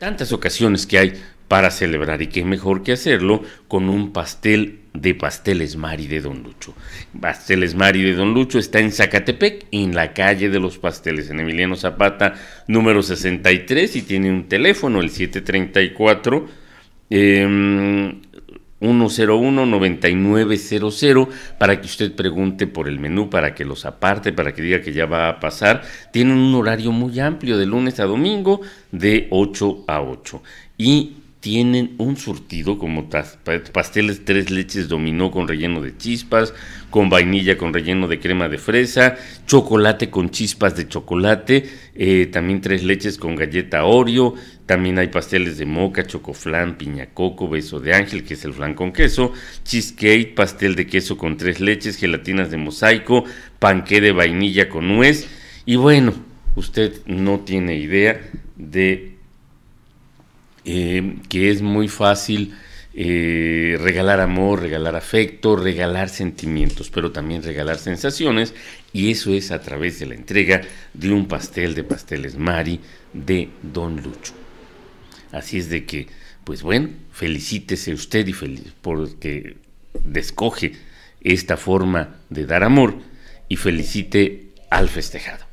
tantas ocasiones que hay para celebrar y qué mejor que hacerlo con un pastel de Pasteles Mari de Don Lucho. Pasteles Mari de Don Lucho está en Zacatepec, en la calle de los pasteles, en Emiliano Zapata número 63 y tiene un teléfono, el 734. 101-9900 para que usted pregunte por el menú, para que los aparte, para que diga que ya va a pasar. Tienen un horario muy amplio de lunes a domingo de 8 a 8. Y tienen un surtido como pasteles tres leches dominó con relleno de chispas, con vainilla con relleno de crema de fresa, chocolate con chispas de chocolate, eh, también tres leches con galleta Oreo, también hay pasteles de moca, chocoflan, piña coco, beso de ángel, que es el flan con queso, cheesecake, pastel de queso con tres leches, gelatinas de mosaico, panqué de vainilla con nuez y bueno, usted no tiene idea de Em, que es muy fácil eh, regalar amor, regalar afecto, regalar sentimientos, pero también regalar sensaciones, y eso es a través de la entrega de un pastel de pasteles Mari de Don Lucho. Así es de que, pues bueno, felicítese usted y feliz porque descoge esta forma de dar amor y felicite al festejado.